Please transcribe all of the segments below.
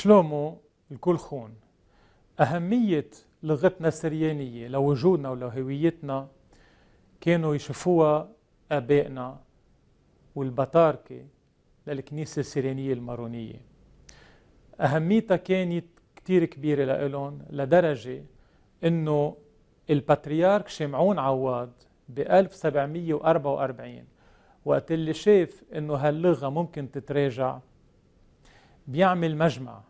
شلومو الكل خون أهمية لغتنا السريانية لوجودنا ولهويتنا كانوا يشوفوها آبائنا والبطاركة للكنيسة السريانية المارونية أهميتها كانت كتير كبيرة لإلهم لدرجة إنه البطريرك شمعون عواد ب 1744 وقت اللي شاف إنه هاللغة ممكن تتراجع بيعمل مجمع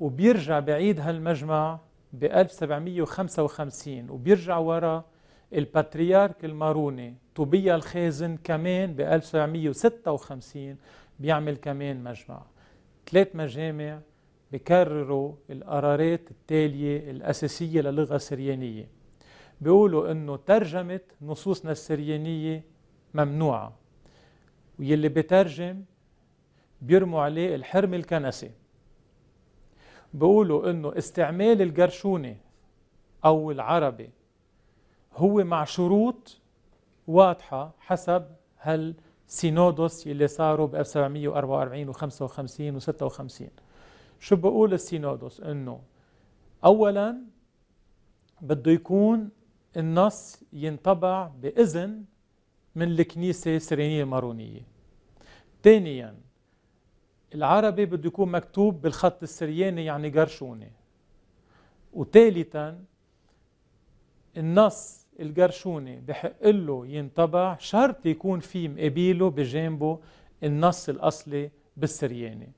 وبيرجع بعيد هالمجمع ب 1755 وبيرجع ورا الباتريارك الماروني طوبيا الخازن كمان ب 1756 بيعمل كمان مجمع ثلاث مجامع بكرروا القرارات التالية الأساسية للغة السريانية بيقولوا أنه ترجمة نصوصنا السريانية ممنوعة ويلي بترجم بيرموا عليه الحرم الكنسي بيقولوا انه استعمال الجرشوني او العربي هو مع شروط واضحة حسب هالسينودوس اللي صاروا ب 1744 و55 و56 شو بقول السينودوس انه اولا بده يكون النص ينطبع بإذن من الكنيسة السرينية المارونية ثانيا العربي بده يكون مكتوب بالخط السرياني يعني قرشوني وثالثا النص القرشوني بحق له ينطبع شرط يكون في مقابله بجانبه النص الأصلي بالسرياني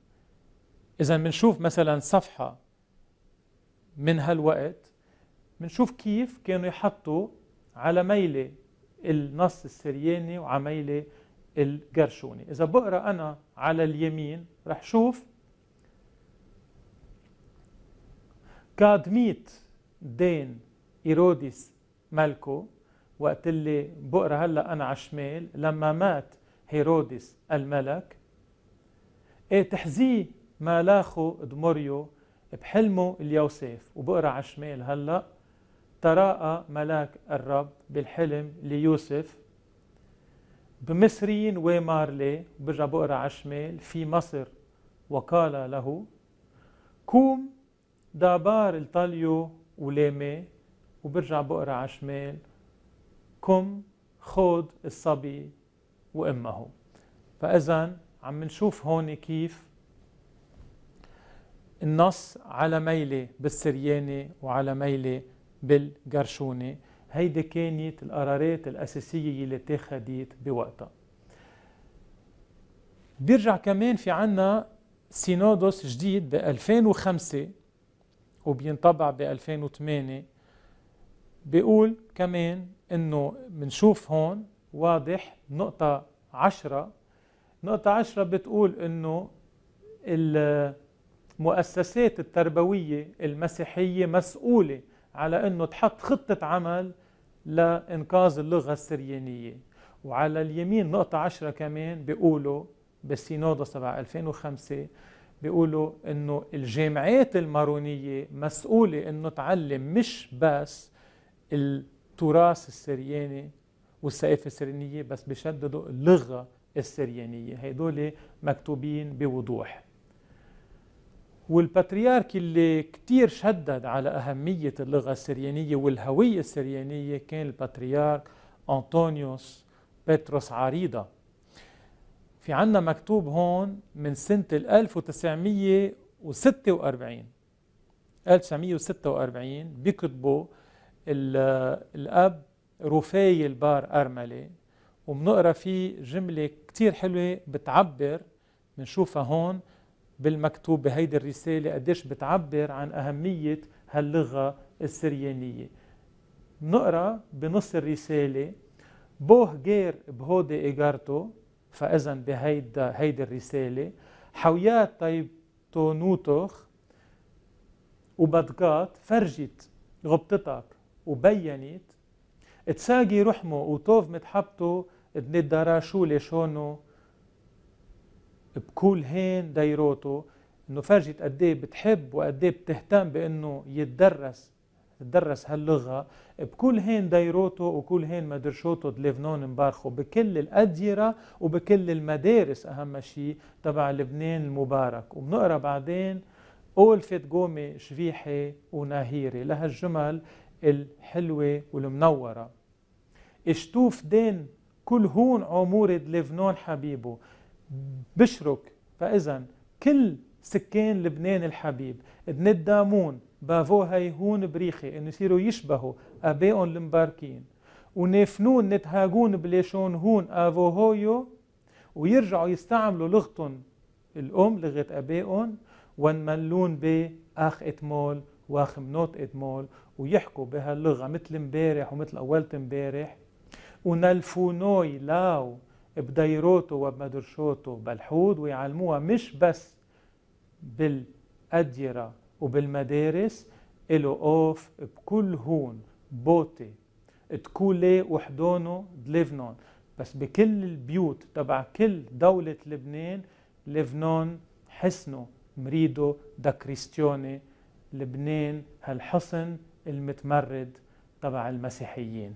إذا بنشوف مثلا صفحة من هالوقت بنشوف كيف كانوا يحطوا على ميلة النص السرياني وعلى ميلة الجرشوني إذا بقرأ أنا على اليمين رح شوف كادميت دين إيروديس ملكه وقت اللي بقرا هلا انا على الشمال لما مات هيرودس الملك ايه تحزيه مالاخو دموريو بحلمه اليوسف وبقرا على الشمال هلا تراءى ملاك الرب بالحلم ليوسف بمصريين ومار لي برجع بقرا عشمال في مصر وقال له كوم دابار الطاليو ولامي وبرجع بقرا عشمال كم خود الصبي وامه فاذا عم نشوف هون كيف النص على ميلة بالسرياني وعلى ميلة بالقرشوني هيدي كانت القرارات الأساسية اللي اتخذت بوقتها بيرجع كمان في عنا سينودوس جديد ب 2005 وبينطبع ب 2008 بيقول كمان انه بنشوف هون واضح نقطة عشرة نقطة عشرة بتقول انه المؤسسات التربوية المسيحية مسؤولة على أنه تحط خطة عمل لإنقاذ اللغة السريانية وعلى اليمين نقطة عشرة كمان بيقولوا بالسينودا تبع 2005 بيقولوا انه الجامعات المارونية مسؤولة انه تعلم مش بس التراث السرياني والثقافة السريانية بس بشددوا اللغة السريانية هيدول مكتوبين بوضوح والباتريارك اللي كتير شدد على أهمية اللغة السريانية والهوية السريانية كان الباتريارك أنطونيوس بيتروس عريضة في عنا مكتوب هون من سنة 1946 1946 بيكتبوا الأب روفاي البار أرملي وبنقرا فيه جملة كتير حلوة بتعبر بنشوفها هون بالمكتوب بهيدي الرسالة قديش بتعبر عن أهمية هاللغة السريانية نقرأ بنص الرسالة بوه غير بهودي إيجارتو فإذا بهيدا هيدي الرسالة حويات طيب تونوتوخ وبدقات فرجت غبطتك وبينت تساقي رحمه وطوف متحبته ادني الدراشولي شونو بكل هين ديروتو انه فرجت قد ايه بتحب وقد ايه بتهتم بانه يتدرس تدرس هاللغه بكل هين ديروتو وكل هين مدرشوته دليفنون مبارخه بكل الاديره وبكل المدارس اهم شيء تبع لبنان المبارك وبنقرا بعدين أولفت قومي شفيحي وناهيرة لها الجمل الحلوة والمنورة اشتوف دين كل هون عمور دليفنون حبيبه بشرك فإذا كل سكان لبنان الحبيب ابن الدامون بافو هيهون بريخي انه يصيروا يشبهوا ابائهم المباركين ونافنون نتهاجون بليشون هون افو هويو ويرجعوا يستعملوا لغتهم الام لغه ابائهم ونملون باخ اتمول واخ منوت اتمول ويحكوا بهاللغه مثل امبارح ومثل اولت امبارح ونلفونوي لاو بديروته وبمدرشوته بالحوض ويعلموها مش بس بالأديرة وبالمدارس إلو أوف بكل هون بوتي تكولي وحدونو دليفنون بس بكل البيوت تبع كل دولة لبنان لبنان حسنه مريدو دا كريستيوني لبنان هالحصن المتمرد تبع المسيحيين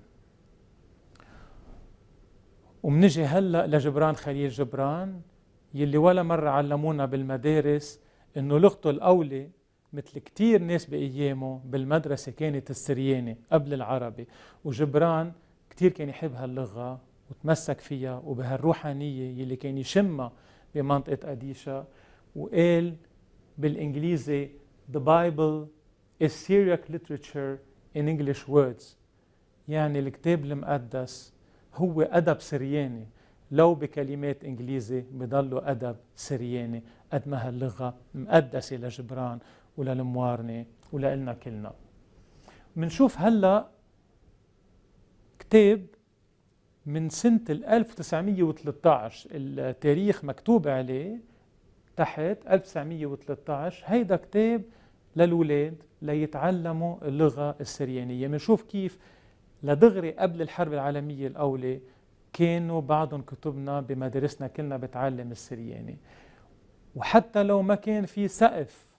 ومنجي هلا لجبران خليل جبران يلي ولا مره علمونا بالمدارس انه لغته الاولى مثل كتير ناس بايامه بالمدرسه كانت السريانه قبل العربي وجبران كتير كان يحب هاللغه وتمسك فيها وبهالروحانيه يلي كان يشمها بمنطقه اديشا وقال بالانجليزي The Bible is Syriac literature in English words يعني الكتاب المقدس هو أدب سرياني لو بكلمات إنجليزي بضلوا أدب سرياني قد ما هاللغة مقدسة لجبران وللموارنة ولإلنا كلنا منشوف هلا كتاب من سنة 1913 التاريخ مكتوب عليه تحت 1913 هيدا كتاب للولاد ليتعلموا اللغة السريانية منشوف كيف لدغري قبل الحرب العالمية الأولى كانوا بعضهم كتبنا بمدارسنا كلنا بتعلم السرياني وحتى لو ما كان في سقف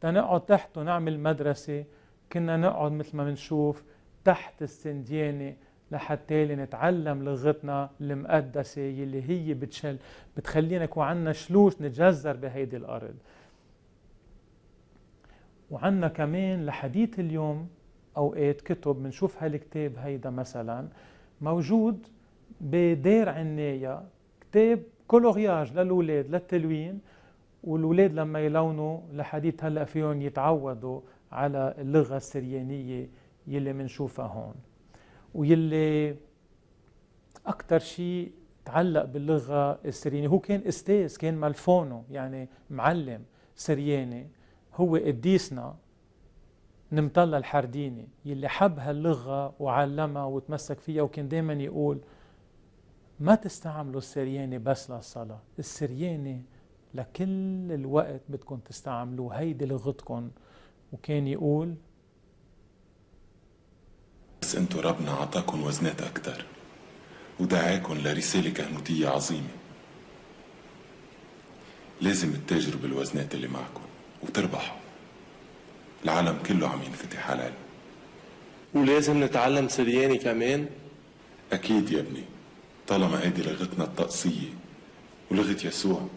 تنقعد تحته نعمل مدرسة كنا نقعد مثل ما بنشوف تحت السنديانة لحتى نتعلم لغتنا المقدسة يلي هي بتشل بتخلينا يكون عنا شلوش نتجذر بهيدي الأرض وعنا كمان لحديث اليوم اوقات كتب بنشوف هالكتاب هيدا مثلا موجود بدير عناية كتاب كولورياج للاولاد للتلوين والولاد لما يلونوا لحديث هلا فيهم يتعودوا على اللغة السريانية يلي منشوفها هون ويلي أكثر شيء تعلق باللغة السريانية هو كان أستاذ كان مالفونو يعني معلم سرياني هو قديسنا نمطلة الحرديني يلي حب هاللغة وعلمها وتمسك فيها وكان دايما يقول ما تستعملوا السرياني بس للصلاة السرياني لكل الوقت بدكم تستعملوه هيدي لغتكم وكان يقول بس انتو ربنا عطاكن وزنات أكتر ودعاكن لرسالة كهنوتية عظيمة لازم تتاجروا بالوزنات اللي معكن وتربحوا العالم كله عم ينفتح علي ولازم نتعلم سرياني كمان أكيد يا ابني طالما هيدي لغتنا الطقسية ولغة يسوع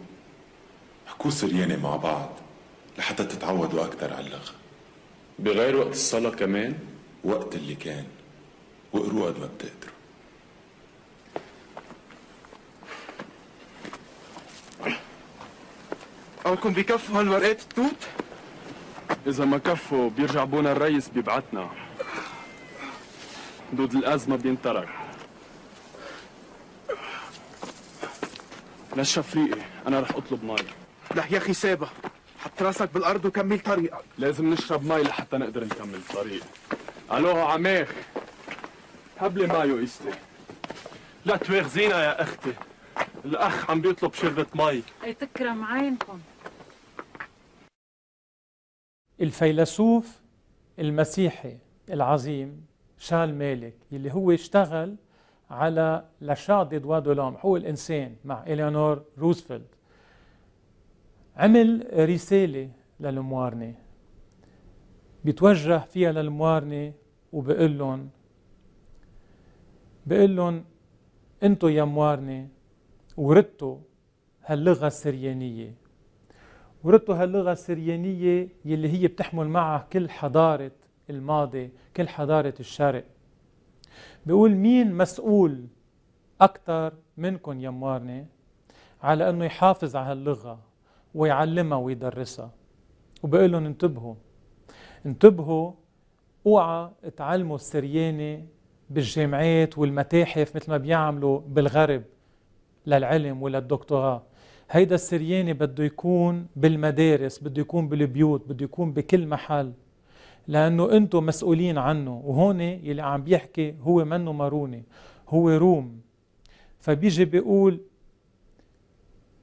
حكوا سرياني مع بعض لحتى تتعودوا أكثر على اللغة بغير وقت الصلاة كمان؟ وقت اللي كان واقروا قد ما بتقدروا أولكم بكفوا هالورقات التوت؟ إذا ما كفوا بيرجع بونا الرئيس بيبعتنا دود الأزمة بينترك ريقي أنا رح أطلب مي لح يا أخي سابة حط راسك بالأرض وكمل طريقك لازم نشرب مي لحتى نقدر نكمل الطريق ألو عميخ هبلي مايو إستي لا تواخذينا يا أختي الأخ عم بيطلب شربة مي اي تكرم عينكم الفيلسوف المسيحي العظيم شال مالك اللي هو اشتغل على لاشار دي دوا لوم حقوق الإنسان مع إليونور روزفلت عمل رسالة للموارنة بيتوجه فيها للموارنة وبقول لهم بقول لهم انتم يا موارنة وردتوا هاللغة السريانية ورثتها اللغة السريانية يلي هي بتحمل معها كل حضارة الماضي كل حضارة الشرق بيقول مين مسؤول أكثر منكم يموارنة على أنه يحافظ على هاللغة ويعلمها ويدرسها وبقول لهم انتبهوا انتبهوا اوعى تعلموا السرياني بالجامعات والمتاحف مثل ما بيعملوا بالغرب للعلم وللدكتوراه هيدا السرياني بده يكون بالمدارس بده يكون بالبيوت بده يكون بكل محل لأنه أنتم مسؤولين عنه وهون يلي عم بيحكي هو منه ماروني هو روم فبيجي بيقول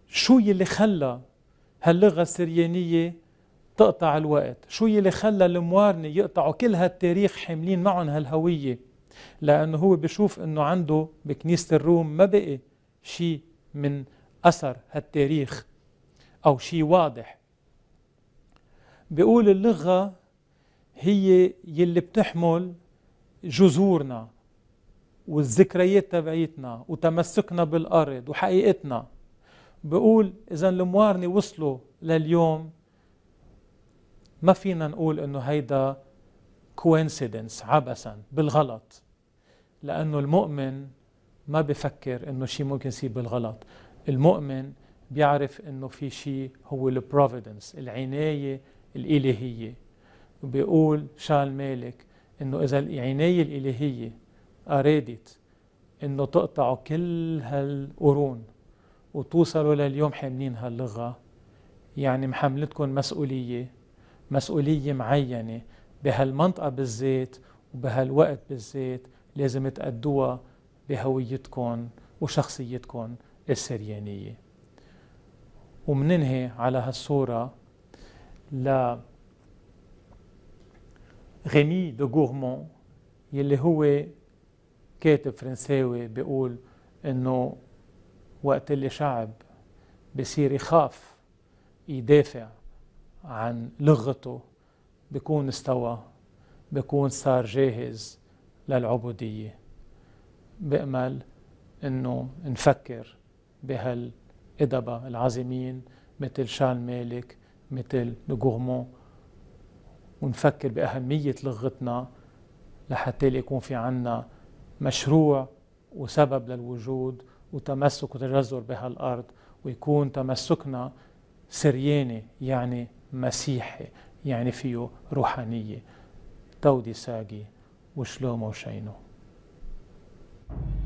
شو يلي خلى هاللغة السريانية تقطع الوقت شو يلي خلى الموارنة يقطعوا كل هالتاريخ حاملين معهم هالهوية لأنه هو بشوف أنه عنده بكنيسة الروم ما بقي شيء من أثر هالتاريخ أو شيء واضح بيقول اللغة هي يلي بتحمل جذورنا والذكريات تبعيتنا وتمسكنا بالأرض وحقيقتنا بقول إذا الموارنة وصلوا لليوم ما فينا نقول إنه هيدا كوينسيدنس عبثا بالغلط لأنه المؤمن ما بفكر إنه شيء ممكن يصير بالغلط المؤمن بيعرف انه في شيء هو البروفيدنس العناية الإلهية وبيقول شال مالك انه اذا العناية الإلهية أرادت انه تقطعوا كل هالقرون وتوصلوا لليوم حاملين هاللغة يعني محملتكم مسؤولية مسؤولية معينة بهالمنطقة بالذات وبهالوقت بالذات لازم تأدوها بهويتكم وشخصيتكم السريانية ومننهي على هالصورة ل غيمي دو غورمون يلي هو كاتب فرنساوي بيقول انه وقت اللي شعب بصير يخاف يدافع عن لغته بكون استوى بكون صار جاهز للعبودية بأمل انه نفكر بهالأدبة العظيمين مثل شان مالك مثل دوغورمون ونفكر بأهمية لغتنا لحتى يكون في عنا مشروع وسبب للوجود وتمسك وتجذر بهالأرض ويكون تمسكنا سرياني يعني مسيحي يعني فيه روحانية تودي ساقي وشلومه وشينه